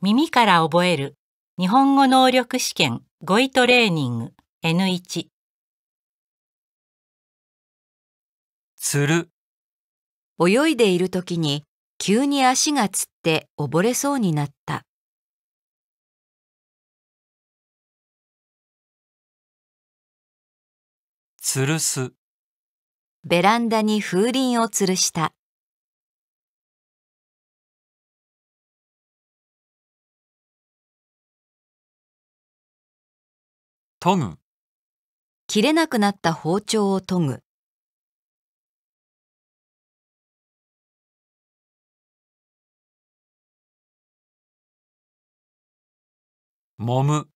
耳から覚える日本語能力試験語彙トレーニング N1 る泳いでいる時に急に足がつって溺れそうになった吊るすベランダに風鈴を吊るした研ぐ、切れなくなった包丁を研ぐ、揉む、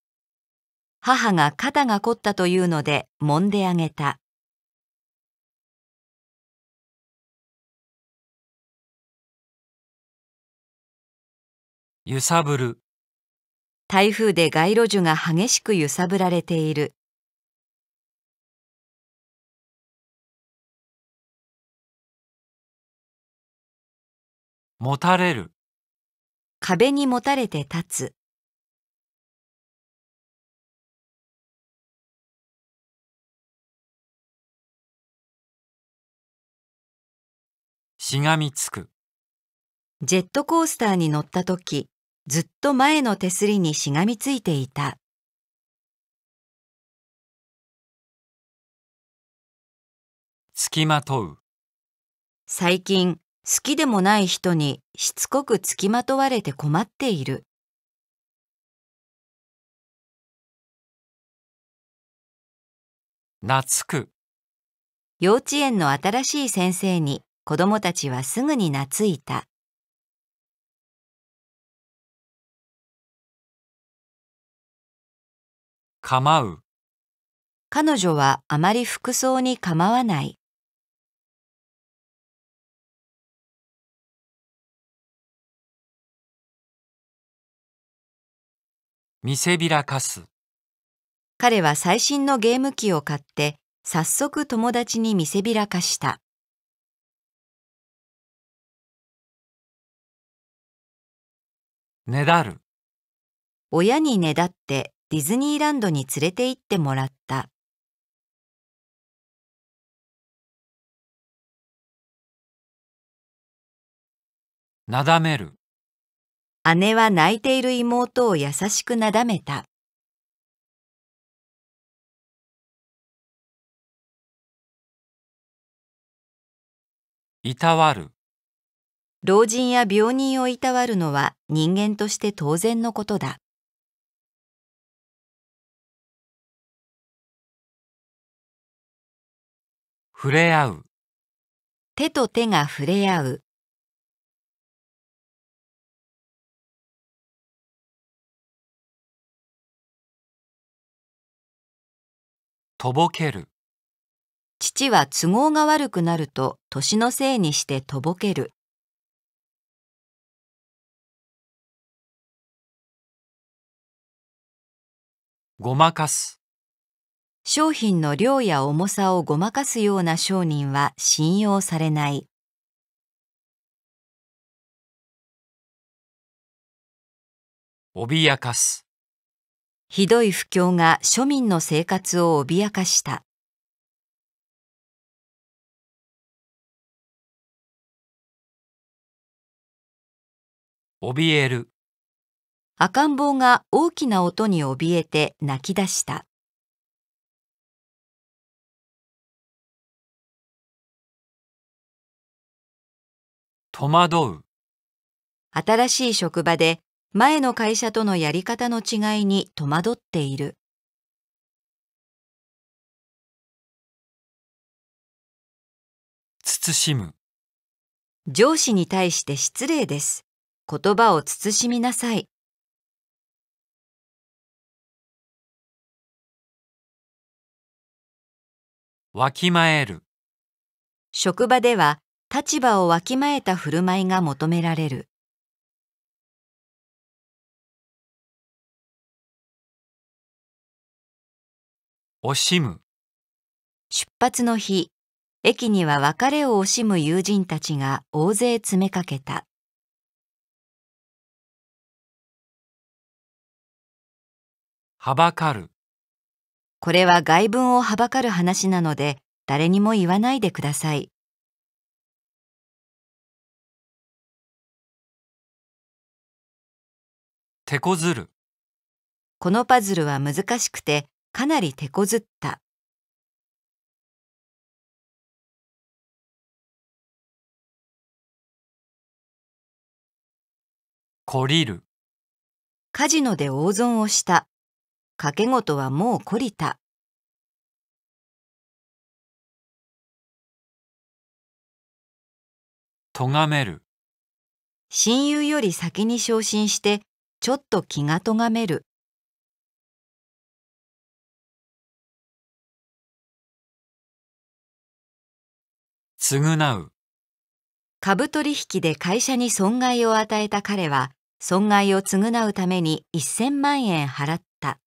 母が肩が凝ったというので揉んであげた。揺さぶる。台風で街路樹が激しく揺さぶられている。もたれる。壁にもたれて立つ。しがみつく。ジェットコースターに乗った時、ずっと前の手すりにしがみついていた。つきまとう最近、好きでもない人にしつこくつきまとわれて困っている。懐く幼稚園の新しい先生に子供たちはすぐに懐いた。構う。彼女はあまり服装に構わない。見せびらかす。彼は最新のゲーム機を買って、早速友達に見せびらかした。ねだる。親にねだってディズニーランドに連れて行ってもらった。なだめる姉は泣いている妹を優しくなだめた。いたわる老人や病人をいたわるのは人間として当然のことだ。触れ合う手と手が触れ合うとぼける父は都合が悪くなると年のせいにしてとぼけるごまかす商品の量や重さをごまかすような商人は信用されない。脅かす。ひどい不況が庶民の生活を脅かした。怯える。赤ん坊が大きな音に怯えて泣き出した。戸惑う新しい職場で前の会社とのやり方の違いに戸惑っている慎む上司に対して失礼です言葉を慎みなさいわきまえる職場では立場をわきまえた振る舞いが求められる。惜しむ出発の日、駅には別れを惜しむ友人たちが大勢詰めかけた。はばかるこれは外文をはばかる話なので誰にも言わないでください。手こずるこのパズルは難しくてかなり手こずった懲りるカジノで大損をした賭け事はもう懲りた咎める親友より先に昇進してちょっと気がとがめる。償う。株取引で会社に損害を与えた彼は、損害を償うために1000万円払った。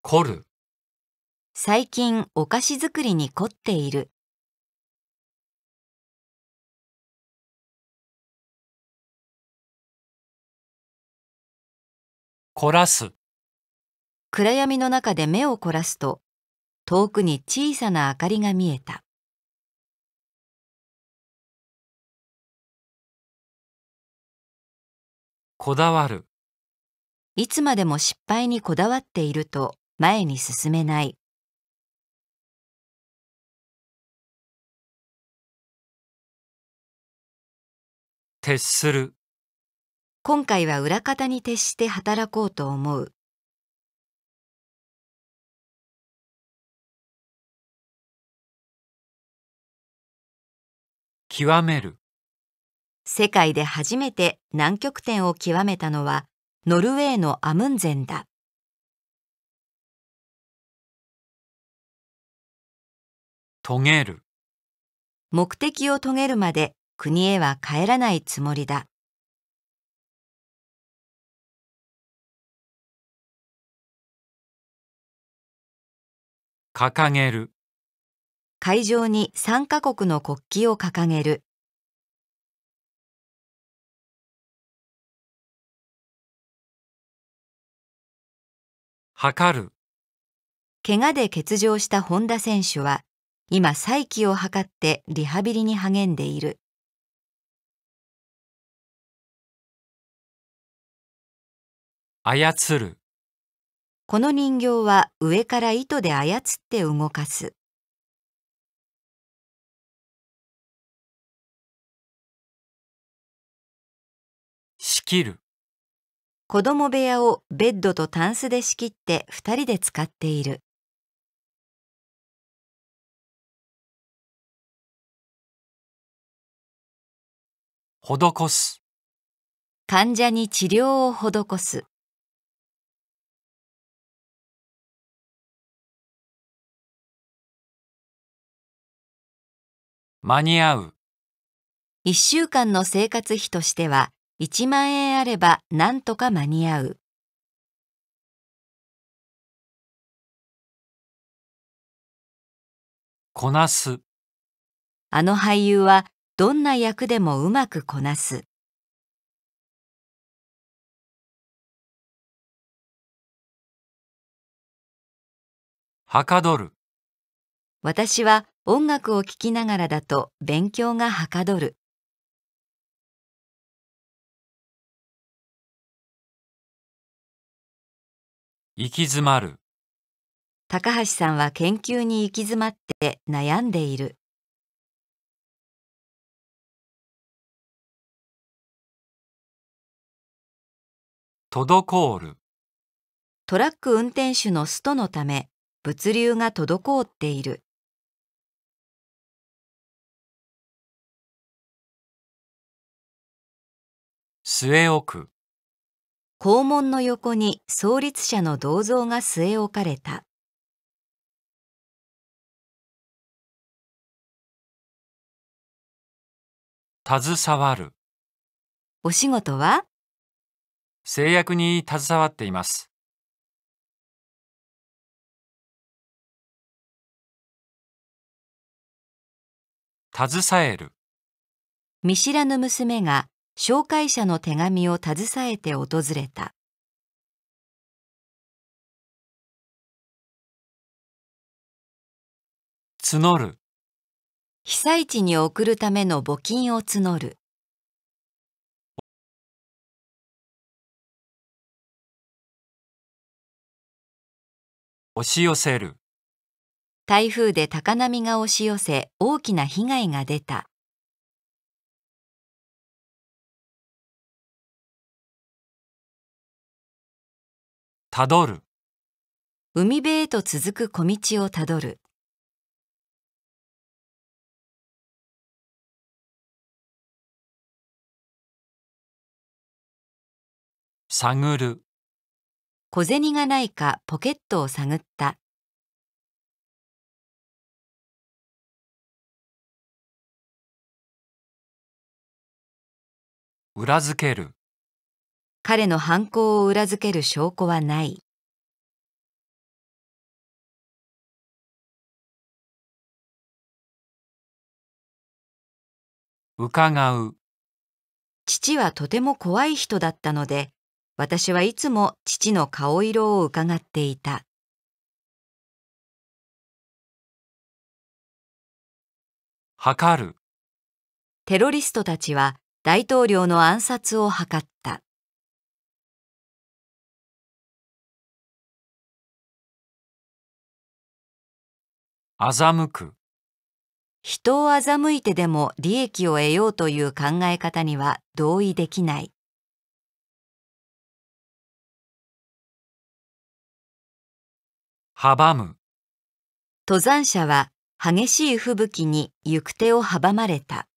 凝る。最近お菓子作りに凝っている。凝らす暗闇の中で目を凝らすと遠くに小さな明かりが見えたこだわるいつまでも失敗にこだわっていると前に進めない徹する今回は裏方に徹して働こうと思う。極める世界で初めて南極点を極めたのはノルウェーのアムンゼンだ。遂げる目的を遂げるまで国へは帰らないつもりだ。掲げる会場に3か国の国旗を掲げる測る怪我で欠場した本田選手は今再起を図ってリハビリに励んでいる操るこの人形は上から糸で操って動かす。仕切る。子供部屋をベッドとタンスで仕切って二人で使っている。施す。患者に治療を施す。間に合う。1週間の生活費としては1万円あればなんとか間に合う。こなす。あの俳優はどんな役でもうまくこなす。はかどる。私は音楽を聴きながらだと勉強がはかどる。行き詰まる。高橋さんは研究に行き詰まって悩んでいる。滞る。トラック運転手のストのため物流が滞っている。据え置く校門の横に創立者の銅像が据え置かれた携わるお仕事は制約に携わっています携える見知らぬ娘が紹介者の手紙を携えて訪れた。募る被災地に送るための募金を募る押し寄せる台風で高波が押し寄せ大きな被害が出たたどる海辺へと続く小道をたどる探る小銭がないかポケットを探った裏付ける彼の犯行を裏付ける証拠はない。伺う父はとても怖い人だったので、私はいつも父の顔色を伺っていた。測るテロリストたちは大統領の暗殺を図った。欺く人を欺いてでも利益を得ようという考え方には同意できない阻む登山者は激しい吹雪に行く手を阻まれた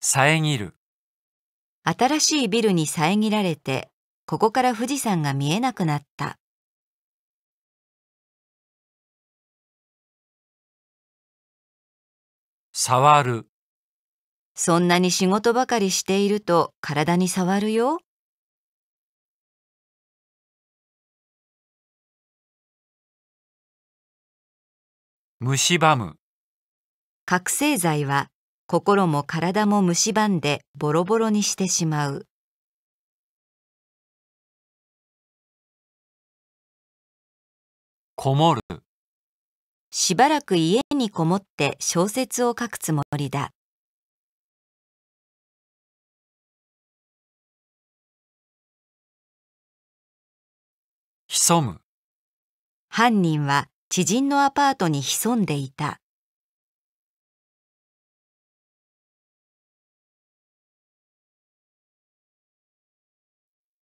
遮る新しいビルに遮られてここから富士山が見えなくなった。触る。そんなに仕事ばかりしていると体に触るよ。蝕む覚醒剤は心も体も蝕んでボロボロにしてしまう。こもる。しばらく家にこもって小説を書くつもりだ。潜む。犯人は知人のアパートに潜んでいた。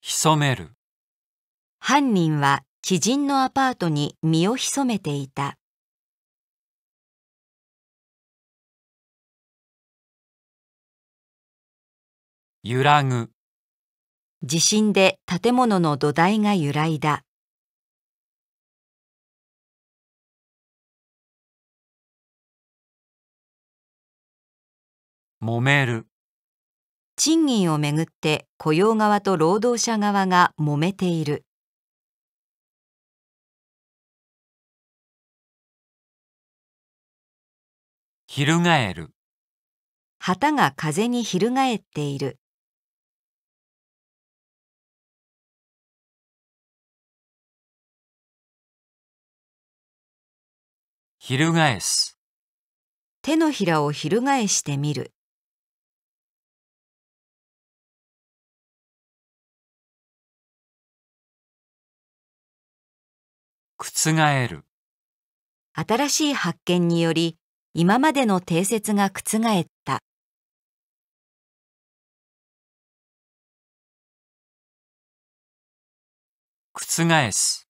潜める。犯人は知人のアパートに身を潜めていた。揺らぐ地震で建物の土台が揺らいだ。揉める賃金をめぐって雇用側と労働者側が揉めている。翻る旗が風に翻っている翻す手のひらを翻してみる覆る新しい発見により今までの定説が覆った覆す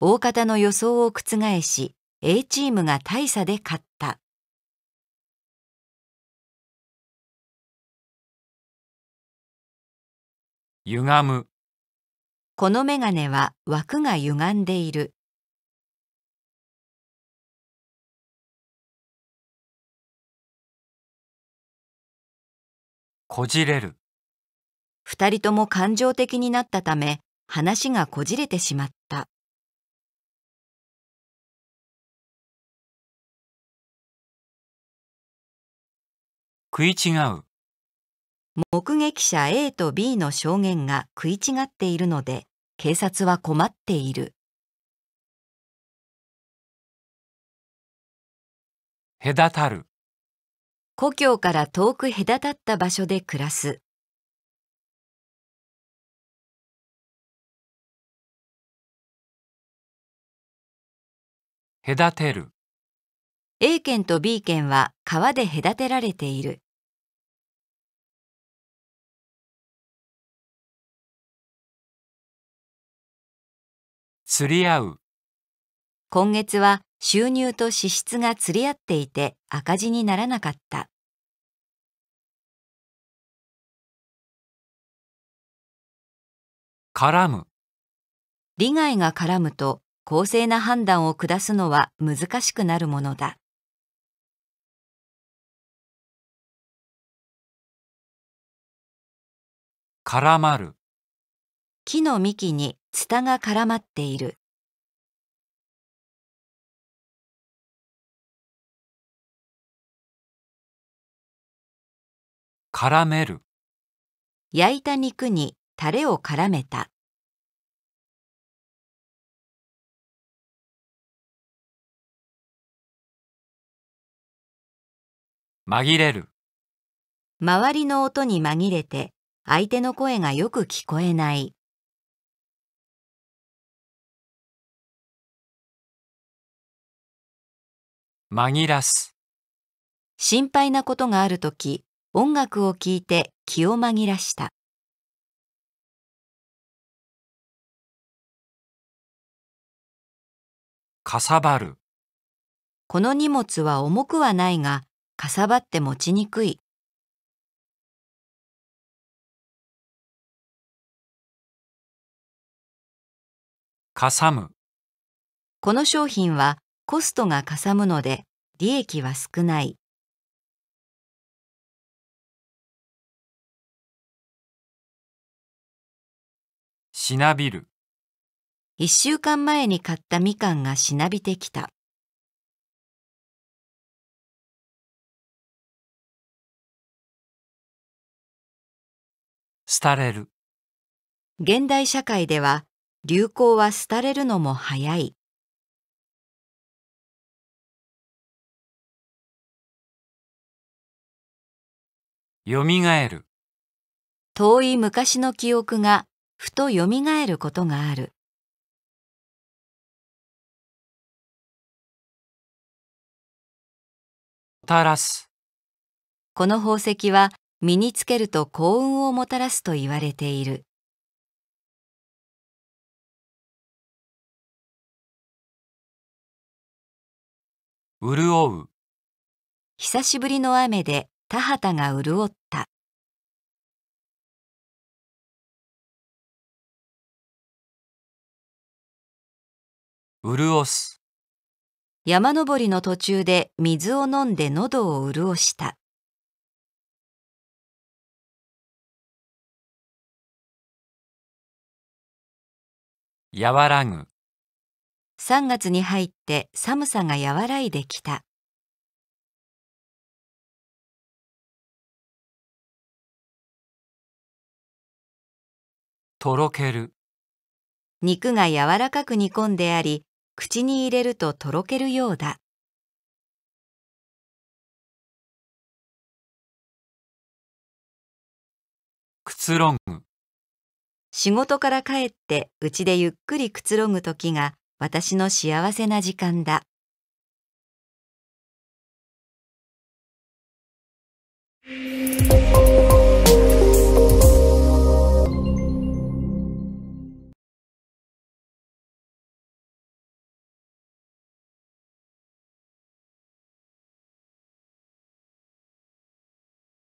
大方の予想を覆し A チームが大差で勝った歪むこのメガネは枠が歪んでいるこじれる。二人とも感情的になったため、話がこじれてしまった。食い違う。目撃者 A と B の証言が食い違っているので、警察は困っている。隔たる。故郷から遠く隔たった場所で暮らす隔てる A 県と B 県は川で隔てられている釣り合う今月は収入と支出が釣り合っていて赤字にならなかった。絡む利害が絡むと公正な判断を下すのは難しくなるものだ。絡まる木の幹にツタが絡まっている。絡める焼いた肉にタレを絡めた紛れる周りの音に紛れて相手の声がよく聞こえない紛らす心配なことがあるとき音楽を聴いて気を紛らしたかさばるこの荷物は重くはないがかさばって持ちにくいかさむこの商品はコストがかさむので利益は少ない。しなびる。一週間前に買ったみかんがしなびてきた。廃れる。現代社会では流行は廃れるのも早い。よみがえる。遠い昔の記憶がふとよみがえることがある。たらすこの宝石は身につけると幸運をもたらすと言われている。潤う久しぶりの雨で田畑が潤った。潤す山登りの途中で水を飲んで喉を潤した和らぐ3月に入って寒さが和らいできたとろける肉が柔らかく煮込んであり口に入れるととろけるようだ。仕事から帰ってうちでゆっくりくつろぐ時が私の幸せな時間だ。